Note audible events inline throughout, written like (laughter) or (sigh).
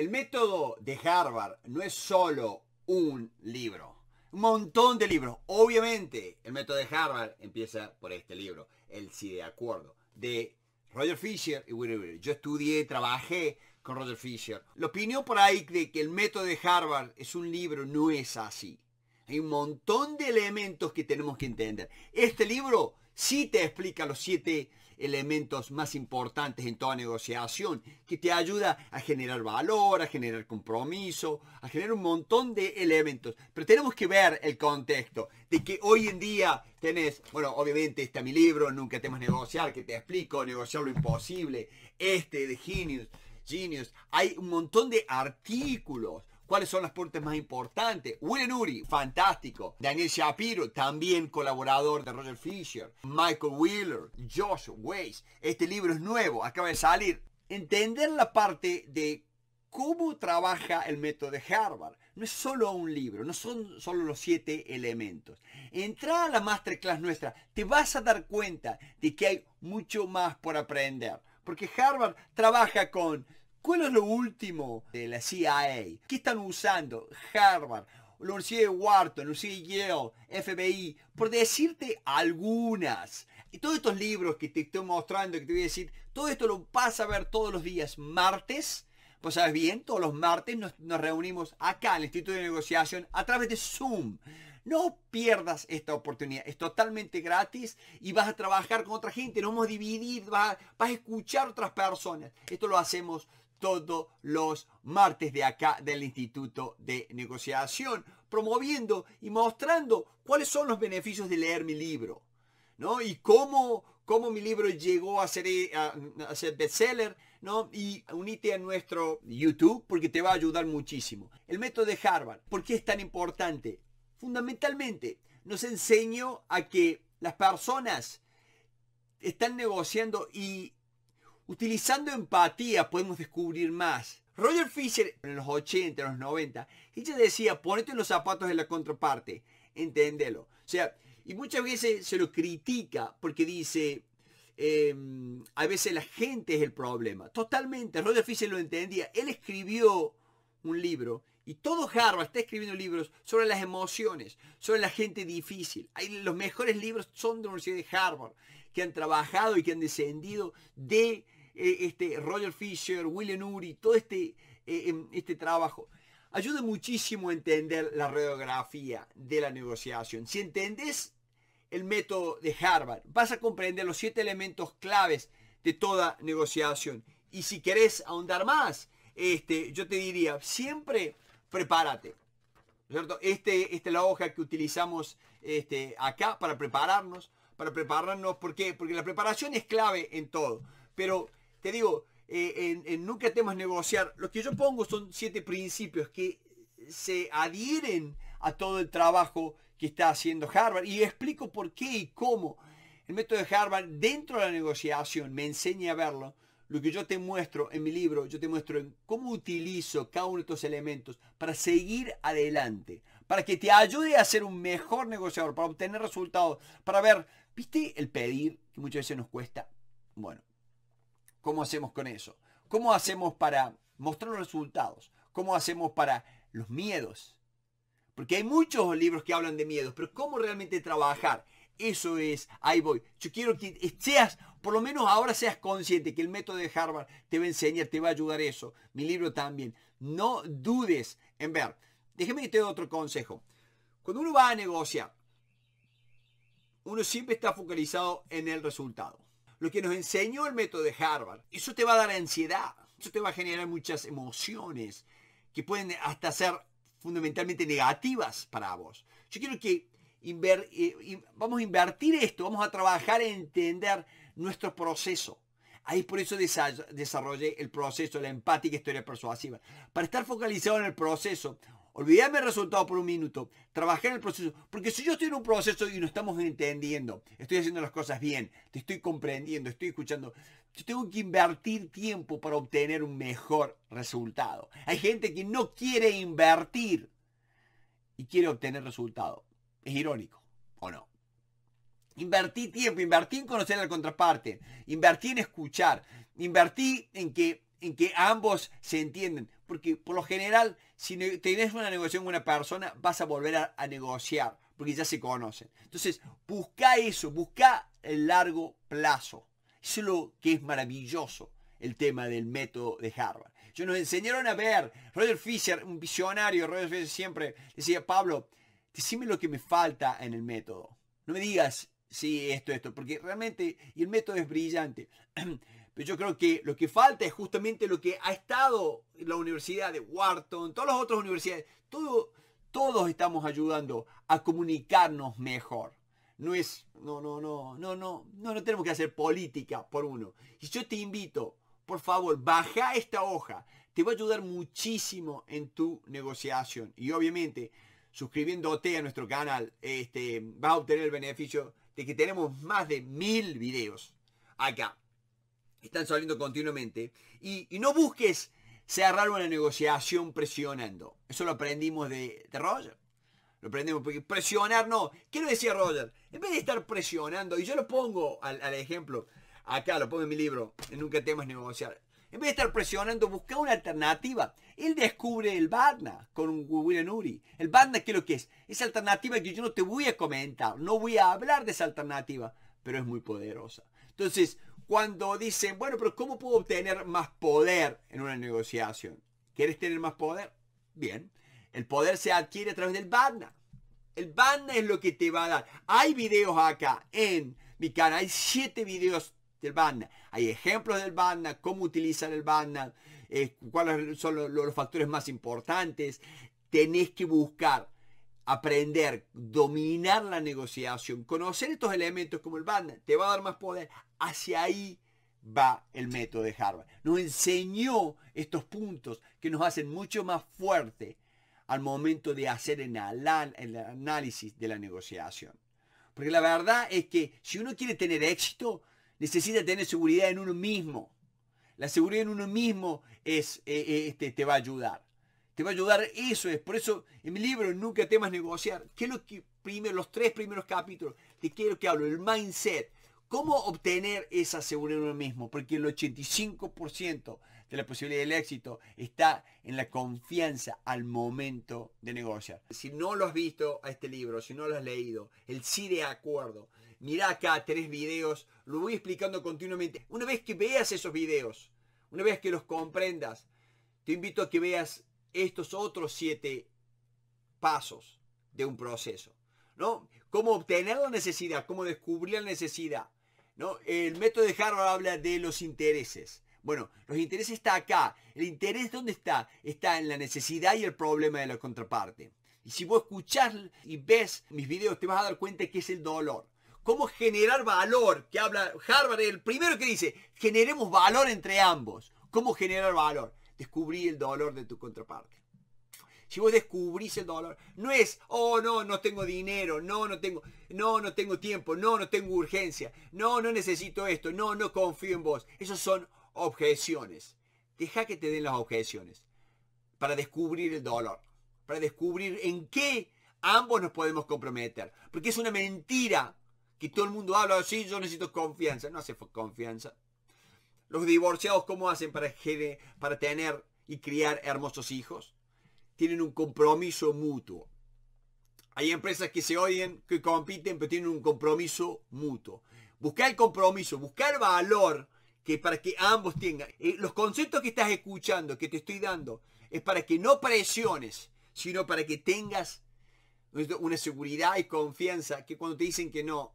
El método de Harvard no es solo un libro, un montón de libros. Obviamente, el método de Harvard empieza por este libro, El sí de acuerdo, de Roger Fisher y Yo estudié, trabajé con Roger Fisher. La opinión por ahí de que el método de Harvard es un libro no es así. Hay un montón de elementos que tenemos que entender. Este libro sí te explica los siete elementos más importantes en toda negociación, que te ayuda a generar valor, a generar compromiso, a generar un montón de elementos. Pero tenemos que ver el contexto de que hoy en día tenés, bueno, obviamente está mi libro, Nunca temas negociar, que te explico, negociar lo imposible, este de Genius. Genius. Hay un montón de artículos cuáles son las puertas más importantes. William Uri, fantástico. Daniel Shapiro, también colaborador de Roger Fisher. Michael Wheeler, Josh Weiss. Este libro es nuevo, acaba de salir. Entender la parte de cómo trabaja el método de Harvard. No es solo un libro, no son solo los siete elementos. Entra a la masterclass nuestra, te vas a dar cuenta de que hay mucho más por aprender. Porque Harvard trabaja con ¿Cuál es lo último de la CIA? ¿Qué están usando? Harvard, la Universidad de Wharton, la Yale, FBI, por decirte algunas. Y todos estos libros que te estoy mostrando, que te voy a decir, todo esto lo vas a ver todos los días martes. Pues sabes bien, todos los martes nos, reunimos acá en el Instituto de Negociación a través de Zoom. No pierdas esta oportunidad, es totalmente gratis y vas a trabajar con otra gente, nos vamos a dividir, vas vas a escuchar otras personas. Esto lo hacemos todos los martes de acá del Instituto de Negociación, promoviendo y mostrando cuáles son los beneficios de leer mi libro, ¿no? Y cómo, cómo mi libro llegó a ser, a, bestseller, ¿no? Y unite a nuestro YouTube porque te va a ayudar muchísimo. El método de Harvard, ¿por qué es tan importante? Fundamentalmente, nos enseñó a que las personas están negociando y Utilizando empatía podemos descubrir más. Roger Fisher en los 80, en los 90, ella decía, ponete en los zapatos de la contraparte, entendelo. O sea, y muchas veces se lo critica porque dice, em, a veces la gente es el problema. Totalmente, Roger Fisher lo entendía. Él escribió un libro y todo Harvard está escribiendo libros sobre las emociones, sobre la gente difícil. los mejores libros son de la Universidad de Harvard, que han trabajado y que han descendido de eh, este, Roger Fisher, William Uri, todo este, eh, em, este trabajo. Ayuda muchísimo a entender la radiografía de la negociación. Si entendés el método de Harvard, vas a comprender los siete elementos claves de toda negociación. Y si querés ahondar más, este, yo te diría, siempre prepárate. ¿cierto? Este, esta es la hoja que utilizamos este, acá para prepararnos. Para prepararnos, ¿por qué? Porque la preparación es clave en todo. Pero te digo, eh, en, Nunca temas negociar, lo que yo pongo son siete principios que se adhieren a todo el trabajo que está haciendo Harvard y explico por qué y cómo. El método de Harvard dentro de la negociación me enseña a verlo. Lo que yo te muestro en mi libro, yo te muestro en cómo utilizo cada uno de estos elementos para seguir adelante, para que te ayude a ser un mejor negociador, para obtener resultados, para ver, ¿viste el pedir que muchas veces nos cuesta? Bueno, ¿Cómo hacemos con eso? ¿Cómo hacemos para mostrar los resultados? ¿Cómo hacemos para los miedos? Porque hay muchos libros que hablan de miedos, pero ¿cómo realmente trabajar? Eso es, ahí voy. Yo quiero que seas, por lo menos ahora seas consciente que el método de Harvard te va a enseñar, te va a ayudar eso. Mi libro también. No dudes en ver. Déjeme que te dé otro consejo. Cuando uno va a negociar, uno siempre está focalizado en el resultado lo que nos enseñó el método de Harvard. Eso te va a dar ansiedad, eso te va a generar muchas emociones que pueden hasta ser fundamentalmente negativas para vos. Yo quiero que eh, vamos a invertir esto, vamos a trabajar en entender nuestro proceso. Ahí por eso desarrollé el proceso, la empática historia persuasiva. Para estar focalizado en el proceso, Olvidarme el resultado por un minuto. Trabajé en el proceso. Porque si yo estoy en un proceso y no estamos entendiendo, estoy haciendo las cosas bien, te estoy comprendiendo, estoy escuchando, yo tengo que invertir tiempo para obtener un mejor resultado. Hay gente que no quiere invertir y quiere obtener resultado. Es irónico, ¿o no? Invertí tiempo, invertí en conocer a la contraparte, invertí en escuchar, invertí en que en que ambos se entienden. Porque por lo general, si tenés una negociación con una persona, vas a volver a, negociar, porque ya se conocen. Entonces, busca eso, busca el largo plazo. Eso es lo que es maravilloso, el tema del método de Harvard. Yo nos enseñaron a ver, Roger Fisher, un visionario, siempre decía, Pablo, decime lo que me falta en el método. No me digas, sí, esto, esto, porque realmente, y el método es brillante. (clears throat) Pero yo creo que lo que falta es justamente lo que ha estado la Universidad de Wharton, todas las otras universidades, todos estamos ayudando a comunicarnos mejor. No es, no, no, no, no, no, no, no tenemos que hacer política por uno. Y yo te invito, por favor, baja esta hoja. Te va a ayudar muchísimo en tu negociación. Y obviamente, suscribiéndote a nuestro canal, este, vas a obtener el beneficio de que tenemos más de mil videos acá. Están saliendo continuamente. Y, no busques cerrar una negociación presionando. Eso lo aprendimos de, Roger. Lo aprendimos porque presionar no. ¿Qué le decía Roger? En vez de estar presionando, y yo lo pongo al, ejemplo, acá lo pongo en mi libro, en Nunca temas negociar. En vez de estar presionando, busca una alternativa. Él descubre el Barna con William Uri. El Barna, ¿qué es lo que es? Esa alternativa que yo no te voy a comentar, no voy a hablar de esa alternativa, pero es muy poderosa. Entonces, cuando dicen, bueno, pero ¿cómo puedo obtener más poder en una negociación? ¿Quieres tener más poder? Bien, el poder se adquiere a través del banda El banda es lo que te va a dar. Hay videos acá en mi canal, hay siete videos del banda Hay ejemplos del banda cómo utilizar el banda eh, cuáles son los, factores más importantes. Tenés que buscar aprender, dominar la negociación, conocer estos elementos como el banda te va a dar más poder hacia ahí va el método de Harvard. Nos enseñó estos puntos que nos hacen mucho más fuerte al momento de hacer el, análisis de la negociación. Porque la verdad es que si uno quiere tener éxito, necesita tener seguridad en uno mismo. La seguridad en uno mismo es, eh, eh, este, te va a ayudar. Te va a ayudar eso. Es por eso en mi libro Nunca temas negociar. ¿Qué lo que primero, los tres primeros capítulos? Te quiero que hablo, el mindset, ¿Cómo obtener esa seguridad en uno mismo? Porque el 85% de la posibilidad del éxito está en la confianza al momento de negociar. Si no lo has visto a este libro, si no lo has leído, el sí de acuerdo, mira acá, tres videos, lo voy explicando continuamente. Una vez que veas esos videos, una vez que los comprendas, te invito a que veas estos otros siete pasos de un proceso. ¿no? Cómo obtener la necesidad, cómo descubrir la necesidad, el método de Harvard habla de los intereses. Bueno, los intereses está acá. El interés, ¿dónde está? Está en la necesidad y el problema de la contraparte. Y si vos escuchás y ves mis videos, te vas a dar cuenta que es el dolor. ¿Cómo generar valor? Que habla Harvard, el primero que dice, generemos valor entre ambos. ¿Cómo generar valor? Descubrí el dolor de tu contraparte. Si vos descubrís el dolor, no es, oh no, no tengo dinero, no, no tengo, no, no tengo tiempo, no, no tengo urgencia, no, no necesito esto, no, no confío en vos. Esas son objeciones. Deja que te den las objeciones para descubrir el dolor, para descubrir en qué ambos nos podemos comprometer. Porque es una mentira que todo el mundo habla así, yo necesito confianza. No hace confianza. Los divorciados, ¿cómo hacen para tener y criar hermosos hijos? tienen un compromiso mutuo. Hay empresas que se oyen que compiten, pero tienen un compromiso mutuo. Buscar el compromiso, buscar valor que para que ambos tengan. Eh, los conceptos que estás escuchando, que te estoy dando, es para que no presiones, sino para que tengas una seguridad y confianza que cuando te dicen que no,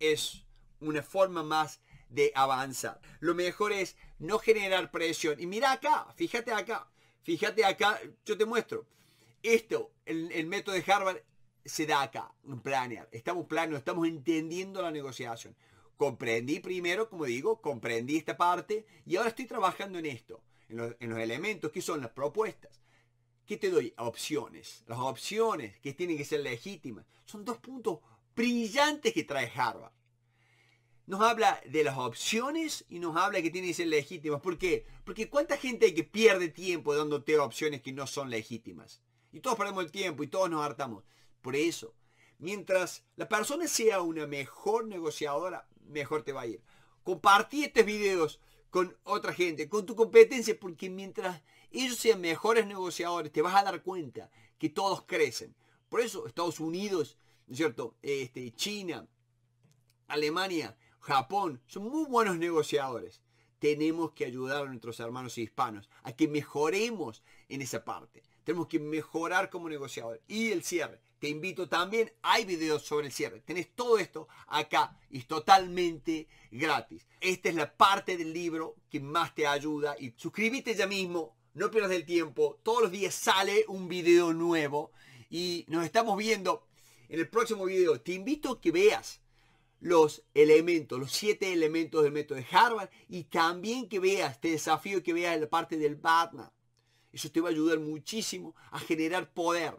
es una forma más de avanzar. Lo mejor es no generar presión. Y mira acá, fíjate acá. Fíjate acá, yo te muestro. Esto, el, método de Harvard se da acá, un planear. Estamos planeando, estamos entendiendo la negociación. Comprendí primero, como digo, comprendí esta parte y ahora estoy trabajando en esto, en los, en los elementos que son las propuestas. ¿Qué te doy? Opciones. Las opciones que tienen que ser legítimas. Son dos puntos brillantes que trae Harvard nos habla de las opciones y nos habla que tienen que ser legítimas. ¿Por qué? Porque cuánta gente hay que pierde tiempo dándote opciones que no son legítimas. Y todos perdemos el tiempo y todos nos hartamos. Por eso, mientras la persona sea una mejor negociadora, mejor te va a ir. Compartí estos videos con otra gente, con tu competencia, porque mientras ellos sean mejores negociadores, te vas a dar cuenta que todos crecen. Por eso Estados Unidos, ¿no es cierto? Este, China, Alemania, Japón, son muy buenos negociadores. Tenemos que ayudar a nuestros hermanos hispanos a que mejoremos en esa parte. Tenemos que mejorar como negociador Y el cierre. Te invito también, hay videos sobre el cierre. Tenés todo esto acá y es totalmente gratis. Esta es la parte del libro que más te ayuda y suscríbete ya mismo, no pierdas el tiempo. Todos los días sale un video nuevo y nos estamos viendo en el próximo video. Te invito a que veas los elementos, los siete elementos del método de Harvard y también que veas, este desafío que veas la parte del Batman. Eso te va a ayudar muchísimo a generar poder.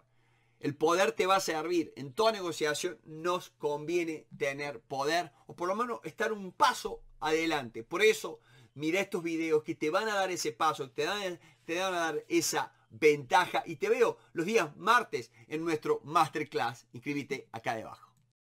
El poder te va a servir. En toda negociación nos conviene tener poder o por lo menos estar un paso adelante. Por eso, mira estos videos que te van a dar ese paso, te, dan, te van a dar esa ventaja y te veo los días martes en nuestro masterclass. Inscríbete acá debajo.